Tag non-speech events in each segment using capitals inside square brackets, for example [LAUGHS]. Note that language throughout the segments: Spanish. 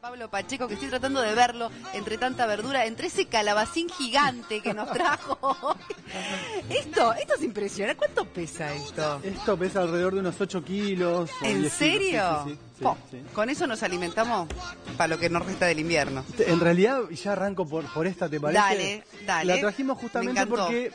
Pablo Pacheco, que estoy tratando de verlo entre tanta verdura, entre ese calabacín gigante que nos trajo Esto, esto es impresionante. ¿Cuánto pesa esto? Esto pesa alrededor de unos 8 kilos. ¿En serio? con eso nos alimentamos para lo que nos resta del invierno. En realidad, ya arranco por, por esta, ¿te parece? Dale, dale. La trajimos justamente porque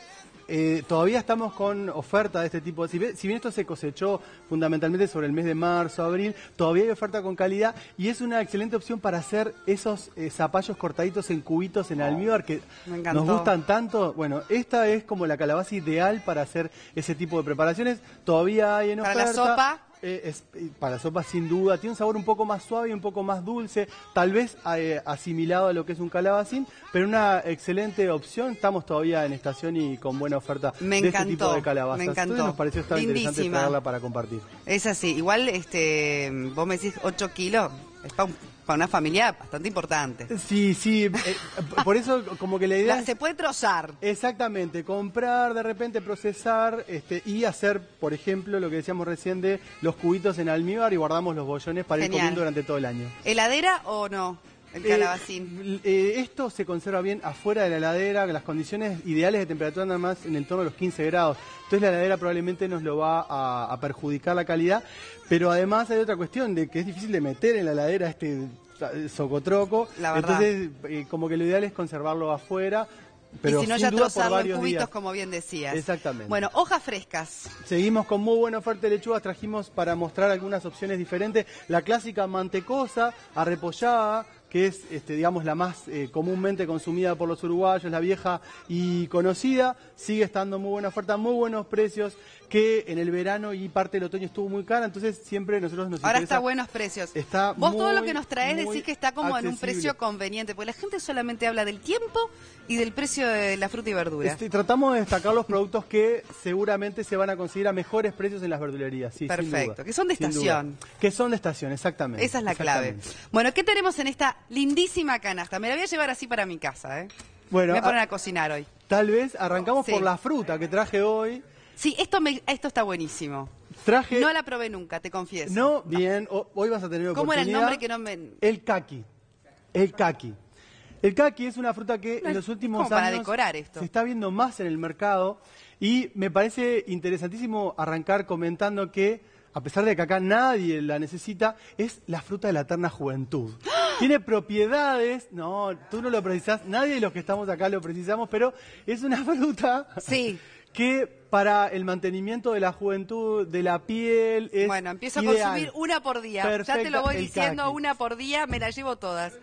eh, todavía estamos con oferta de este tipo. Si bien, si bien, esto se cosechó fundamentalmente sobre el mes de marzo, abril, todavía hay oferta con calidad y es una excelente opción para hacer esos eh, zapallos cortaditos en cubitos en oh, almíbar que nos gustan tanto. Bueno, esta es como la calabaza ideal para hacer ese tipo de preparaciones. Todavía hay en oferta. ¿Para la sopa? Eh, para sopa sin duda, tiene un sabor un poco más suave y un poco más dulce, tal vez eh, asimilado a lo que es un calabacín, pero una excelente opción, estamos todavía en estación y con buena oferta me este tipo de calabazas. Me encantó. nos pareció estar interesante traerla para compartir. Es así, igual este, vos me decís 8 kilos, es para una familia bastante importante. Sí, sí. Eh, por eso como que la idea... se puede trozar. Exactamente. Comprar, de repente procesar este, y hacer, por ejemplo, lo que decíamos recién de los cubitos en almíbar y guardamos los bollones para ir comiendo durante todo el año. ¿Heladera o no? El eh, calabacín. Eh, esto se conserva bien afuera de la heladera, las condiciones ideales de temperatura nada más en el torno a los 15 grados. Entonces la heladera probablemente nos lo va a, perjudicar la calidad, pero además hay otra cuestión de que es difícil de meter en la heladera este socotroco. La verdad. Entonces, eh, como que lo ideal es conservarlo afuera, pero si no, ya trozarlo en cubitos, como bien decías. Exactamente. Bueno, hojas frescas. Seguimos con muy buena oferta de lechugas. Trajimos para mostrar algunas opciones diferentes. La clásica mantecosa, arrepollada, que es, este, digamos, la más eh, comúnmente consumida por los uruguayos, la vieja y conocida, sigue estando muy buena oferta, muy buenos precios, que en el verano y parte del otoño estuvo muy cara, entonces siempre nosotros nos Ahora está buenos precios. Está Vos todo lo que nos traes decís que está como en un precio conveniente, porque la gente solamente habla del tiempo y del precio de la fruta y verdura. Este, tratamos de destacar los productos que seguramente se van a conseguir a mejores precios en las verdulerías, Perfecto, que son de estación. Que son de estación, exactamente. Esa es la clave. Bueno, ¿qué tenemos en esta lindísima canasta. Me la voy a llevar así para mi casa, ¿eh? Bueno, me voy a cocinar hoy. Tal vez arrancamos por la fruta que traje hoy. Sí, esto, esto está buenísimo. Traje... No la probé nunca, te confieso. No, bien, hoy vas a tener oportunidad. ¿Cómo era el nombre que no me...? El kaki. El kaki. El kaki es una fruta que en los últimos años para decorar esto? se está viendo más en el mercado y me parece interesantísimo arrancar comentando que, a pesar de que acá nadie la necesita, es la fruta de la eterna juventud. ¡Ah! Tiene propiedades. No, tú no lo precisas. Nadie de los que estamos acá lo precisamos, pero es una [LAUGHS] fruta. Que para el mantenimiento de la juventud, de la piel. bueno, empiezo a consumir una por día. ya te lo voy diciendo, una por día, me la llevo todas.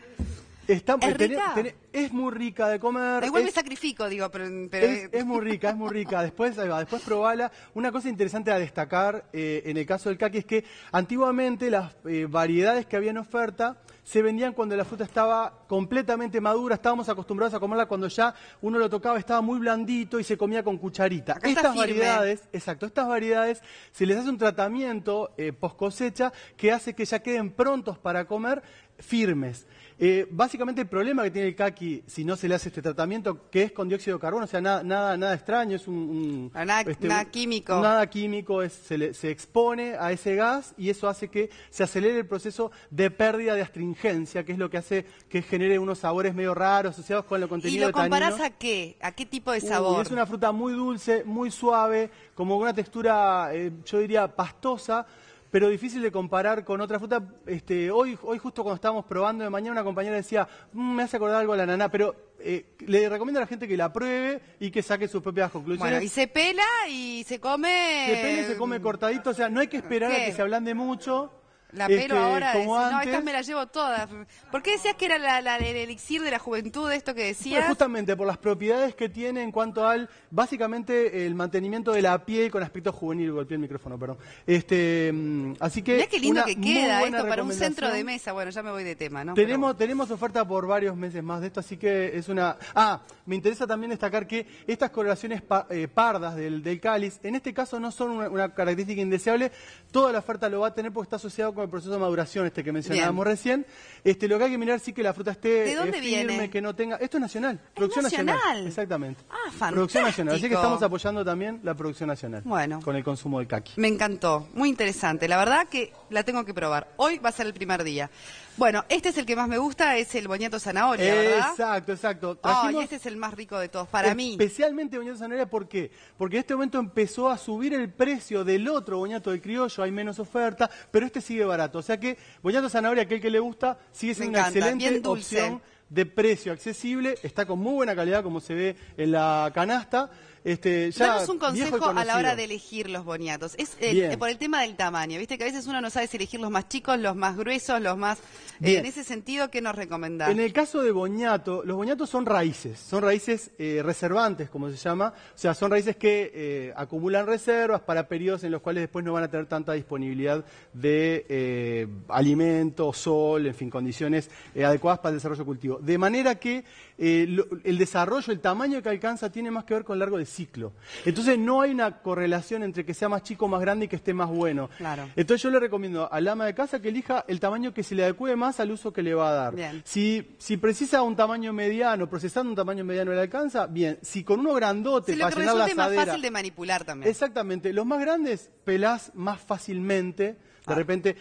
¿Es, rica? es, muy rica de comer. Igual me sacrifico, digo, pero... Es, muy rica, es muy rica. Después, después probala. Una cosa interesante a destacar eh, en el caso del caqui es que antiguamente las eh, variedades que había en oferta se vendían cuando la fruta estaba completamente madura, estábamos acostumbrados a comerla cuando ya uno lo tocaba, estaba muy blandito y se comía con cucharita. estas variedades, exacto, estas variedades se les hace un tratamiento eh, post cosecha que hace que ya queden prontos para comer firmes. Eh, básicamente el problema que tiene el kaki si no se le hace este tratamiento, que es con dióxido de carbono, o sea, nada, nada, nada extraño, es un... nada, este, químico. Nada químico, se, se expone a ese gas y eso hace que se acelere el proceso de pérdida de astringencia que es lo que hace que genere unos sabores medio raros asociados con lo contenido ¿Y lo comparás a qué? ¿A qué tipo de sabor? es una fruta muy dulce, muy suave, como una textura, eh, yo diría, pastosa pero difícil de comparar con otra fruta. Este, hoy, hoy justo cuando estábamos probando de mañana, una compañera decía, mm, me hace acordar algo a la nana, pero eh, le recomiendo a la gente que la pruebe y que saque sus propias conclusiones. Bueno, y se pela y se come... Se pela y se come cortadito, o sea, no hay que esperar a que se ablande mucho. La este, pelo ahora, como no, estas me las llevo todas. ¿Por qué decías que era la, el elixir de la juventud, esto que decías? justamente por las propiedades que tiene en cuanto al, básicamente, el mantenimiento de la piel con aspecto juvenil. Golpeé el micrófono, perdón. Este, mm, así que. qué lindo que queda esto para un centro de mesa. Bueno, ya me voy de tema, ¿no? Tenemos, tenemos oferta por varios meses más de esto, así que es una. Ah, me interesa también destacar que estas coloraciones eh, pardas del, del cáliz, en este caso no son una, característica indeseable. Toda la oferta lo va a tener porque está asociado con con el proceso de maduración este que mencionábamos recién. Este, lo que hay que mirar sí que la fruta esté eh, firme, que no tenga. Esto es nacional, producción nacional? Exactamente. Ah, fantástico. Producción nacional. Así que estamos apoyando también la producción nacional. Bueno. Con el consumo de caqui. Me encantó, muy interesante. La verdad que la tengo que probar. Hoy va a ser el primer día. Bueno, este es el que más me gusta, es el boñato zanahoria, ¿verdad? Exacto, exacto. Ah, y este es el más rico de todos, para mí. Especialmente boñato zanahoria, ¿por qué? Porque en este momento empezó a subir el precio del otro boñato de criollo, hay menos oferta, pero este sigue barato. O sea que boñato zanahoria, aquel que le gusta, sigue siendo una excelente opción de precio accesible, está con muy buena calidad como se ve en la canasta este, ya un consejo a la hora de elegir los boñatos Es por el tema del tamaño. Viste que a veces uno no sabe si elegir los más chicos, los más gruesos, los más... Eh, en ese sentido, ¿qué nos recomendás? En el caso de boniato, los boñatos son raíces. Son raíces eh, reservantes, como se llama. O sea, son raíces que eh, acumulan reservas para periodos en los cuales después no van a tener tanta disponibilidad de alimento, sol, en fin, condiciones adecuadas para el desarrollo cultivo. De manera que eh, el desarrollo, el tamaño que alcanza tiene más que ver con el largo de ciclo. Entonces no hay una correlación entre que sea más chico, más grande y que esté más bueno. Claro. Entonces yo le recomiendo al ama de casa que elija el tamaño que se le adecue más al uso que le va a dar. Si, si precisa un tamaño mediano, procesando un tamaño mediano le alcanza, bien. Si con uno grandote va a llenar la asadera... más fácil de manipular también. Exactamente. Los más grandes pelás más fácilmente. De ah. repente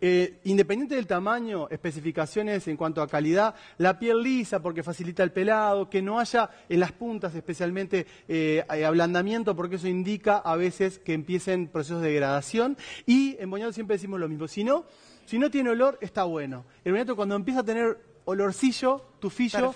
eh, independiente del tamaño, especificaciones en cuanto a calidad, la piel lisa porque facilita el pelado, que no haya en las puntas especialmente eh, eh, ablandamiento porque eso indica a veces que empiecen procesos de degradación. Y en Boñato siempre decimos lo mismo, si no, si no tiene olor, está bueno. El boñato cuando empieza a tener olorcillo, tufillo,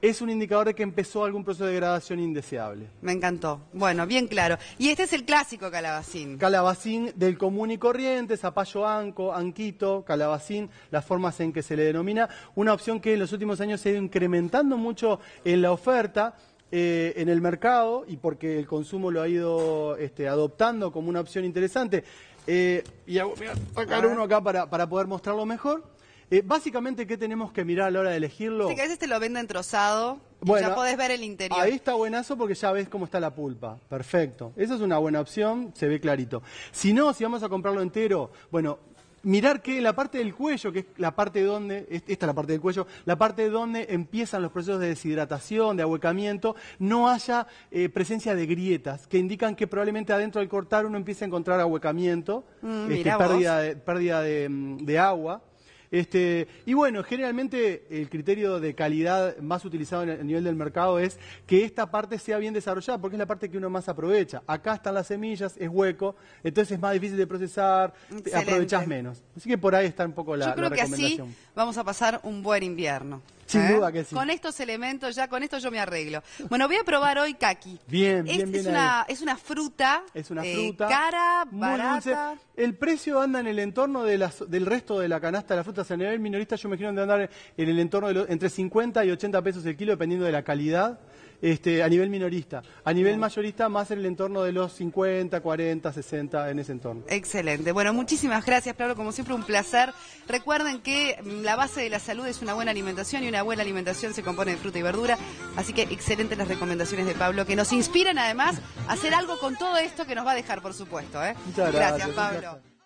es un indicador de que empezó algún proceso de degradación indeseable. Me encantó. Bueno, bien claro. Y este es el clásico calabacín. Calabacín del común y corriente, zapallo anco, anquito, calabacín, las formas en que se le denomina. Una opción que en los últimos años se ha ido incrementando mucho en la oferta. Eh, en el mercado y porque el consumo lo ha ido este, adoptando como una opción interesante. Eh, y voy a sacar uno acá para poder mostrarlo mejor. Eh, básicamente, ¿qué tenemos que mirar a la hora de elegirlo? Sí, que a veces te lo venden trozado ya podés ver el interior. Ahí está buenazo porque ya ves cómo está la pulpa. Perfecto. Esa es una buena opción, se ve clarito. Si no, si vamos a comprarlo entero, bueno, mirar que la parte del cuello, que es la parte donde, esta es la parte del cuello, la parte donde empiezan los procesos de deshidratación, de ahuecamiento, no haya eh, presencia de grietas, que indican que probablemente adentro del cortar uno empiece a encontrar ahuecamiento, mm, este, pérdida, de, pérdida de mm, agua. Este, y bueno, generalmente el criterio de calidad más utilizado en el nivel del mercado es que esta parte sea bien desarrollada, porque es la parte que uno más aprovecha. Acá están las semillas, es hueco, entonces es más difícil de procesar, aprovechas menos. Así que por ahí está un poco la, Yo creo recomendación. Que vamos a pasar un buen invierno. Sin ¿Eh? duda que sí. Con estos elementos ya, con esto yo me arreglo. Bueno, voy a probar hoy kaki. Este bien, es, una, es una fruta. Es una eh, fruta. cara, El precio anda en el entorno de las, del resto de la canasta de las frutas. A nivel minorista yo me imagino de andar en el entorno de entre 50 y 80 pesos el kilo, dependiendo de la calidad. Este, a nivel minorista. A nivel mayorista, más en el entorno de los 50, 40, 60, en ese entorno. Excelente. Bueno, muchísimas gracias, Pablo. Como siempre, un placer. Recuerden que mm, la base de la salud es una buena alimentación y una buena alimentación se compone de fruta y verdura. Así que excelentes las recomendaciones de Pablo, que nos inspiran además a hacer algo con todo esto que nos va a dejar, por supuesto. ¿eh? Muchas gracias Pablo.